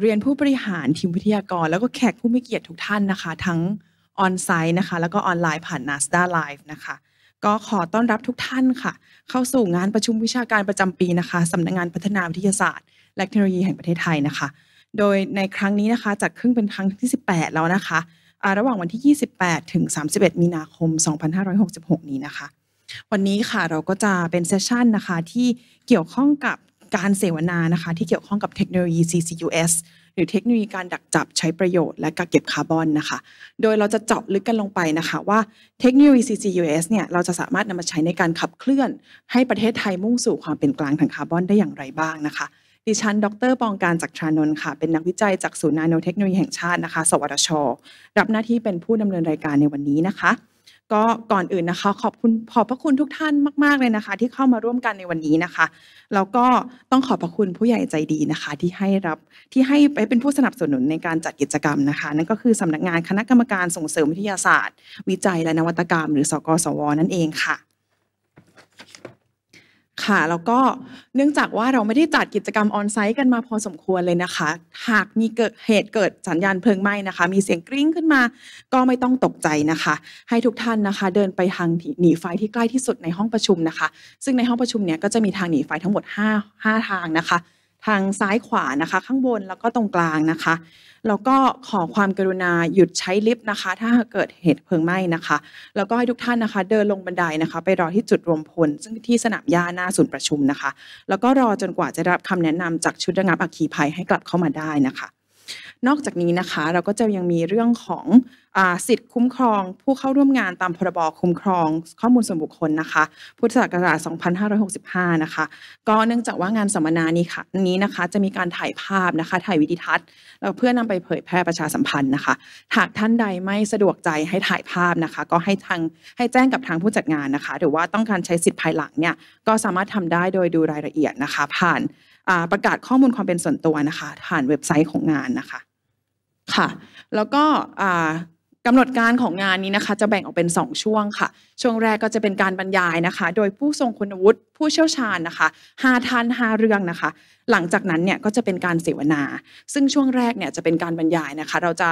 เรียนผู้บริหารทีมวิทยากรแล้วก็แขกผู้มีเกียรติทุกท่านนะคะ ทั้งออนไซต์นะคะ แล้วก็ออนไลน์ผ่าน NASDA Live นะคะ ก็ขอต้อนรับทุกท่านค่ะ เข้าสู่งานประชุมวิชาการประจำปีนะคะสำนักงงานพัฒนาวิทยาศาสตร์ และเทคโนโลยีแห่งประเทศไทยนะคะโดยในครั้งนี้นะคะจัดขึ้นเป็นครั้งที่ 18 แล้วนะคะ ระหว่างวันที่ 28 ถึง 31 มีนาคม 2566 นี้นะคะ วันนี้ค่ะเราก็จะเป็นเซสชันนะคะที่เกี่ยวข้องกับการเสวนานะคะ ที่เกี่ยวข้องกับเทคโนโลยี CCUS หรือเทคโนโลยีการดักจับใช้ประโยชน์ และกักเก็บคาร์บอนนะคะ โดยเราจะเจาะลึกกันลงไปนะคะว่าเทคโนโลยี CCUS เนี่ยเราจะสามารถนำมาใช้ในการขับเคลื่อนให้ประเทศไทยมุ่งสู่ความเป็นกลางทางคาร์บอนได้อย่างไรบ้างนะคะ ดิฉันดร ปองการจากทรานนท์ค่ะ เป็นนักวิจัยจากศูนย์นาโนเทคโนโลยีแห่งชาตินะคะ สวทชรับหน้าที่เป็นผู้ดำเนินรายการในวันนี้นะคะก็ก่อนอื่นนะคะ ขอบคุณขอบพระคุณทุกท่านมาก ๆ เลยนะคะ ที่เข้ามาร่วมกันในวันนี้นะคะ แล้วก็ต้องขอบพระคุณผู้ใหญ่ใจดีนะคะ ที่ให้รับที่ให้ไปเป็นผู้สนับสนุนในการจัดกิจกรรมนะคะ นั่นก็คือสำนักงานคณะกรรมการส่งเสริมวิทยาศาสตร์ วิจัยและนวัตกรรม หรือสกสว นั่นเองค่ะค่ะแล้วก็เนื่องจากว่าเราไม่ได้จัดกิจกรรมออนไซต์กันมาพอสมควรเลยนะคะ หากมีเกิดเหตุเกิดสัญญาณเพลิงไหม้นะคะ มีเสียงกริ้งขึ้นมาก็ไม่ต้องตกใจนะคะ ให้ทุกท่านนะคะเดินไปทางหนีไฟที่ใกล้ที่สุดในห้องประชุมนะคะ ซึ่งในห้องประชุมเนี่ยก็จะมีทางหนีไฟทั้งหมด5 5ทางนะคะทางซ้ายขวานะคะ ข้างบนแล้วก็ตรงกลางนะคะแล้วก็ขอความกรุณาหยุดใช้ลิฟต์นะคะ ถ้าเกิดเหตุเพลิงไหม้นะคะ แล้วก็ให้ทุกท่านนะคะเดินลงบันไดนะคะ ไปรอที่จุดรวมพล ซึ่งที่สนามหญ้าหน้าศูนย์ประชุมนะคะ แล้วก็รอจนกว่าจะรับคำแนะนำจากชุดระงับอัคคีภัยให้กลับเข้ามาได้นะคะนอกจากนี้นะคะเราก็จะยังมีเรื่องของอสิทธิคุ้มครอง ผู้เข้าร่วมงานตามพรบคุ้มครอง ข้อมูลส่วนบุคคลนะคะ พุทธศักราช 2565 นะคะ ก็เนื่องจากว่างานสัมมนานี้ค่ะนี้นะคะจะมีการถ่ายภาพนะคะ ถ่ายวิดีทัศน์แล้วเพื่อนำไปเผยแพร่ประชาสัมพันธ์นะคะหากท่านใดไม่สะดวกใจให้ถ่ายภาพนะคะ ก็ให้ทางให้แจ้งกับทางผู้จัดงานนะคะ หรือว่าต้องการใช้สิทธิ์ภายหลังเนี่ยก็สามารถทำได้โดยดูรายละเอียดนะคะ ผ่านประกาศข้อมูลความเป็นส่วนตัวนะคะผ่านเว็บไซต์ของงานนะคะค่ะแล้วก็กำหนดการของงานนี้นะคะ จะแบ่งออกเป็น 2 ช่วงค่ะ ช่วงแรกก็จะเป็นการบรรยายนะคะ โดยผู้ทรงคุณวุฒิผู้เชี่ยวชาญนะคะ 5 ท่าน 5 เรื่องนะคะ หลังจากนั้นเนี่ยก็จะเป็นการเสวนา ซึ่งช่วงแรกเนี่ยจะเป็นการบรรยายนะคะ เราจะ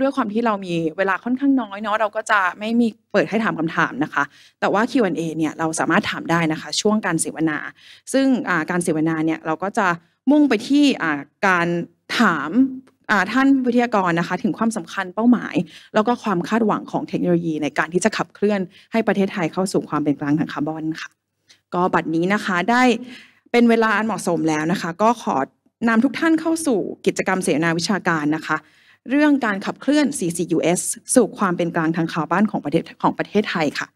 ด้วยความที่เรามีเวลาค่อนข้างน้อยเนาะเราก็จะไม่มีเปิดให้ถามคำถามนะคะ แต่ว่า Q&A เนี่ยเราสามารถถามได้นะคะ ช่วงการเสวนา ซึ่งการเสวนาเนี่ยเราก็จะมุ่งไปที่การถามท่านวิทยากรนะคะถึงความสำคัญเป้าหมาย แล้วก็ความคาดหวังของเทคโนโลยีในการที่จะขับเคลื่อนให้ประเทศไทยเข้าสู่ความเป็นกลางทางคาร์บอนค่ะก็บัดนี้นะคะได้เป็นเวลาอันเหมาะสมแล้วนะคะ ก็ขอนำทุกท่านเข้าสู่กิจกรรมเสวนาวิชาการนะคะ เรื่องการขับเคลื่อน CCUS สู่ความเป็นกลางทางคาร์บอนของประเทศของประเทศไทยค่ะ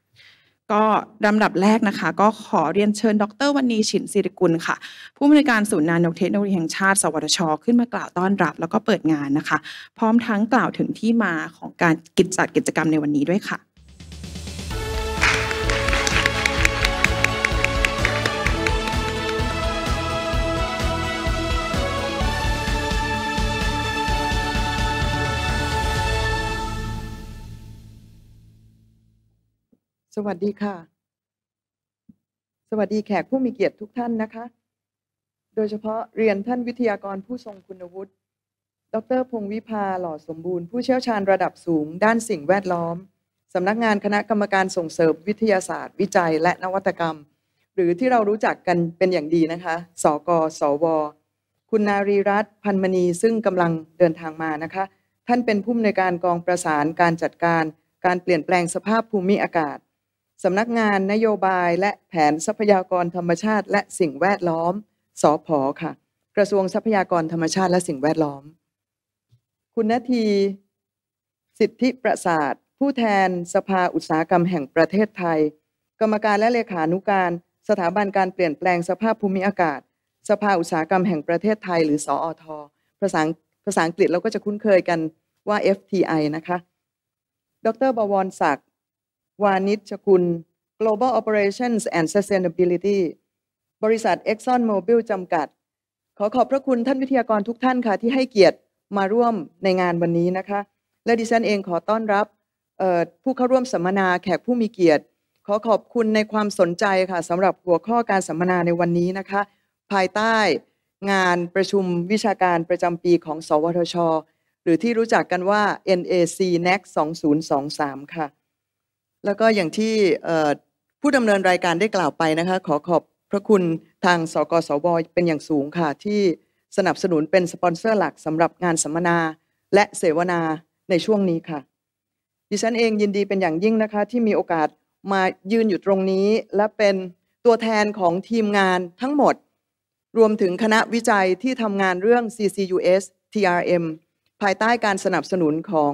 ก็ลำดับแรกนะคะ ก็ขอเรียนเชิญดรวันนีฉินศิริกุลค่ะ ผู้นรยการศูนย์นานกเทคโนโลยีแห่งชาติ สวทช ขึ้นมากล่าวต้อนรับ แล้วก็เปิดงานนะคะ พร้อมทั้งกล่าวถึงที่มาของการกิจจัดกิจกรรมในวันนี้ด้วยค่ะสวัสดีค่ะ สวัสดีแขกผู้มีเกียรติทุกท่านนะคะ โดยเฉพาะเรียนท่านวิทยากรผู้ทรงคุณวุฒิ ดรพงวิภาหล่อสมบูรณ์ผู้เชี่ยวชาญระดับสูง ด้านสิ่งแวดล้อม สำนักงานคณะกรรมการส่งเสริมวิทยาศาสตร์ วิจัยและนวัตกรรม หรือที่เรารู้จักกันเป็นอย่างดีนะคะ สกสว คุณนารีรัตน์พันมณีซึ่งกำลังเดินทางมานะคะ ท่านเป็นผู้อำนวยการกองประสานการจัดการ การเปลี่ยนแปลงสภาพภูมิอากาศสำนักงานนโยบายและแผนทรัพยากรธรรมชาติ และสิ่งแวดล้อมสพค่ะ กระทรวงทรัพยากรธรรมชาติและสิ่งแวดล้อม คุณนที สิทธิประสาทผู้แทนสภาอุตสาหกรรมแห่งประเทศไทย กรรมการและเลขานุการ สถาบันการเปลี่ยนแปลงสภาพภูมิอากาศ สภาอุตสาหกรรมแห่งประเทศไทย หรือสอท ภาษาภาษาอังกฤษเราก็จะคุ้นเคยกันว่า FTI นะคะ ดรบวรศักดิ์วานิชกุล Global Operations and Sustainability บริษัท Exxon Mobil จำกัด ขอขอบพระคุณท่านวิทยากรทุกท่านค่ะ ที่ให้เกียรติมาร่วมในงานวันนี้นะคะ และดิฉันเองขอต้อนรับผู้เข้าร่วมสัมมนาแขกผู้มีเกียรติขอขอบคุณในความสนใจค่ะสำหรับหัวข้อการสัมมนาในวันนี้นะคะ ภายใต้งานประชุมวิชาการประจำปีของสวทช หรือที่รู้จักกันว่า NAC NEXT 2023 ค่ะแล้วก็อย่างที่ผู้ดำเนินรายการได้กล่าวไปนะคะขอขอบพระคุณทาง สกสว เป็นอย่างสูงค่ะ ที่สนับสนุนเป็นสปอนเซอร์หลักสำหรับงานสัมมนาและเสวนาในช่วงนี้ค่ะดิฉันเองยินดีเป็นอย่างยิ่งนะคะที่มีโอกาสมายืนอยู่ตรงนี้ และเป็นตัวแทนของทีมงานทั้งหมด รวมถึงคณะวิจัยที่ทำงานเรื่อง CCUS TRM ภายใต้การสนับสนุนของ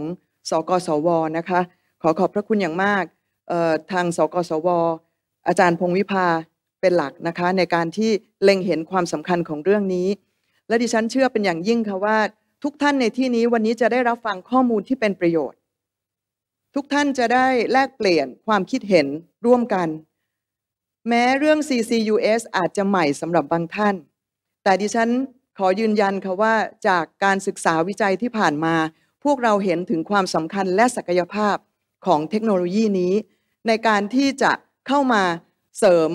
สกสวนะคะขอขอบพระคุณอย่างมากทางสกสว อาจารย์พงวิภา เป็นหลักนะคะ ในการที่เล็งเห็นความสำคัญของเรื่องนี้ และดิฉันเชื่อเป็นอย่างยิ่งค่ะว่าทุกท่านในที่นี้วันนี้จะได้รับฟังข้อมูลที่เป็นประโยชน์ ทุกท่านจะได้แลกเปลี่ยนความคิดเห็นร่วมกัน แม้เรื่อง CCUS อาจจะใหม่สำหรับบางท่าน แต่ดิฉันขอยืนยันค่ะว่าจากการศึกษาวิจัยที่ผ่านมา พวกเราเห็นถึงความสำคัญและศักยภาพของเทคโนโลยีนี้ในการที่จะเข้ามาเสริม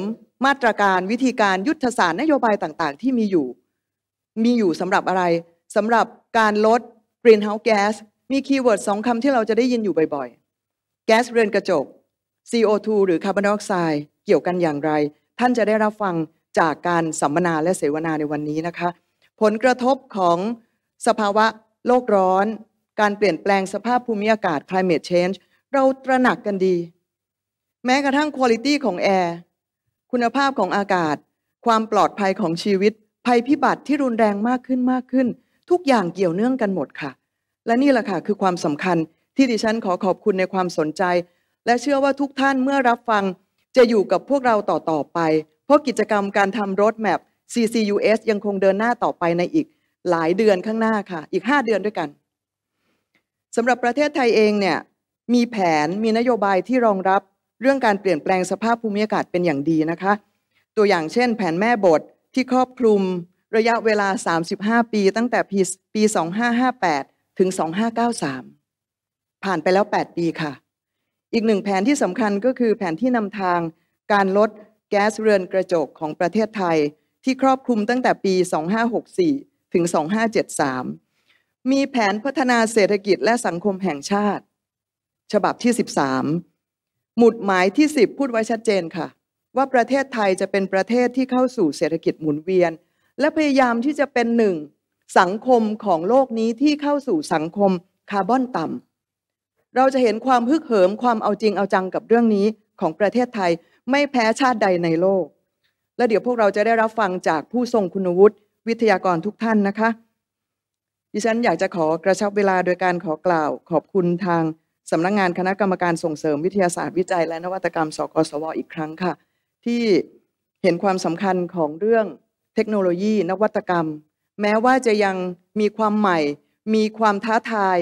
มาตรการวิธีการยุทธศาสตร์นโยบายต่างๆ ที่มีอยู่ มีอยู่สำหรับอะไรสำหรับการลดกรีนเฮาส์แก๊สมีคีย์เวิร์ดสองคำที่เราจะได้ยินอยู่บ่อย ๆ แก๊สเรือนกระจก CO2 หรือคาร์บอนไดออกไซด์เกี่ยวกันอย่างไร ท่านจะได้รับฟังจากการสัมมนาและเสวนาในวันนี้นะคะ ผลกระทบของสภาวะโลกร้อน การเปลี่ยนแปลงสภาพภูมิอากาศ climate change เราตระหนักกันดีแม้กระทั่งคุณภาพของแอร์คุณภาพของอากาศ ความปลอดภัยของชีวิต ภัยพิบัติที่รุนแรงมากขึ้นมากขึ้น ทุกอย่างเกี่ยวเนื่องกันหมดค่ะ และนี่แหละค่ะคือความสำคัญ ที่ดิฉันขอขอบคุณในความสนใจ และเชื่อว่าทุกท่านเมื่อรับฟัง จะอยู่กับพวกเราต่อต่อไป เพราะกิจกรรมการทำรถแมพ CCUS ยังคงเดินหน้าต่อไปในอีก หลายเดือนข้างหน้าค่ะอีก 5 เดือนด้วยกันสำหรับประเทศไทยเองเนี่ยมีแผนมีนโยบายที่รองรับเรื่องการเปลี่ยนแปลงสภาพภูมิอากาศเป็นอย่างดีนะคะ ตัวอย่างเช่นแผนแม่บทที่ครอบคลุมระยะเวลา 35 ปีตั้งแต่ปี 2558 ถึง 2593 ผ่านไปแล้ว 8 ปีค่ะ อีกหนึ่งแผนที่สำคัญก็คือแผนที่นำทางการลดแก๊สเรือนกระจกของประเทศไทย ที่ครอบคลุมตั้งแต่ปี 2564 ถึง 2573 มีแผนพัฒนาเศรษฐกิจและสังคมแห่งชาติ ฉบับที่13หมุดหมายที่ 10 พูดไว้ชัดเจนค่ะ ว่าประเทศไทยจะเป็นประเทศที่เข้าสู่เศรษฐกิจหมุนเวียน และพยายามที่จะเป็นหนึ่งสังคมของโลกนี้ที่เข้าสู่สังคมคาร์บอนต่ำเราจะเห็นความฮึกเหิมความเอาจริงเอาจังกับเรื่องนี้ของประเทศไทยไม่แพ้ชาติใดในโลก และเดี๋ยวพวกเราจะได้รับฟังจากผู้ทรงคุณวุฒิวิทยากรทุกท่านนะคะดิฉันอยากจะขอกระชับเวลาโดยการขอกล่าวขอบคุณทางสำนักงงานคณะกรรมการส่งเสริมวิทยาศาสตร์วิจัย และนวัตกรรมสกสวอีกครั้งค่ะ ที่เห็นความสำคัญของเรื่องเทคโนโลยี นวัตกรรม แม้ว่าจะยังมีความใหม่ มีความท้าทาย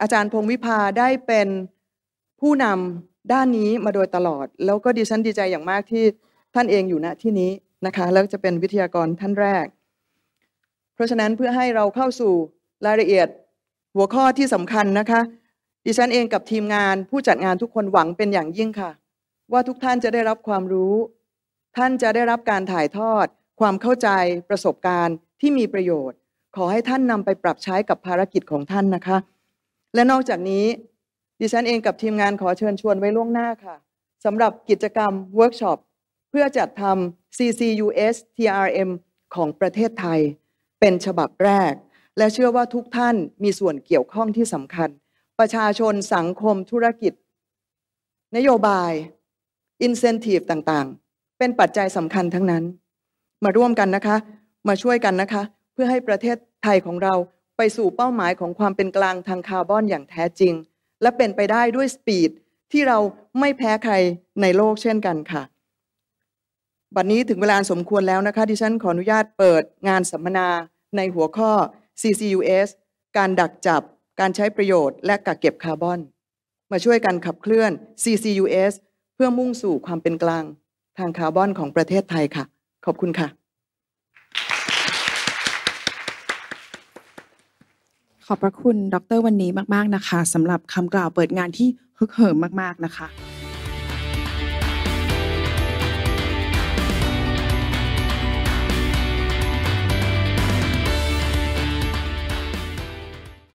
อาจารย์พงวิภาได้เป็นผู้นำด้านนี้มาโดยตลอด แล้วก็ดิฉันดีใจอย่างมากที่ท่านเองอยู่ณที่นี้นะคะ แล้วจะเป็นวิทยากรท่านแรก เพราะฉะนั้นเพื่อให้เราเข้าสู่รายละเอียดหัวข้อที่สำคัญนะคะดิฉันเองกับทีมงานผู้จัดงานทุกคนหวังเป็นอย่างยิ่งค่ะ ว่าทุกท่านจะได้รับความรู้ ท่านจะได้รับการถ่ายทอด ความเข้าใจประสบการณ์ที่มีประโยชน์ ขอให้ท่านนำไปปรับใช้กับภารกิจของท่านนะคะ และนอกจากนี้ ดิฉันเองกับทีมงานขอเชิญชวนไว้ล่วงหน้าค่ะสำหรับกิจกรรมเวิร์กช็อปเพื่อจัดทำ CCUS TRM ของประเทศไทย เป็นฉบับแรก และเชื่อว่าทุกท่านมีส่วนเกี่ยวข้องที่สำคัญประชาชนสังคมธุรกิจ นโยบาย อินเซนティブต่างๆ เป็นปัจจัยสำคัญทั้งนั้น มาร่วมกันนะคะ มาช่วยกันนะคะ เพื่อให้ประเทศไทยของเราไปสู่เป้าหมายของความเป็นกลางทางคาร์บอนอย่างแท้จริง และเป็นไปได้ด้วยสปีดที่เราไม่แพ้ใครในโลกเช่นกันค่ะ บัดนนี้ถึงเวลาสมควรแล้วนะคะดิฉันขออนุญาตเปิดงานสัมมนาในหัวข้อ CCUS การดักจับการใช้ประโยชน์และกักเก็บคาร์บอน มาช่วยกันขับเคลื่อน CCUS เพื่อมุ่งสู่ความเป็นกลาง ทางคาร์บอนของประเทศไทยค่ะ ขอบคุณค่ะ ขอบพระคุณดรวันนี้มาก ๆ นะคะ สำหรับคำกล่าวเปิดงานที่ฮึกเหิมมาก ๆ นะคะ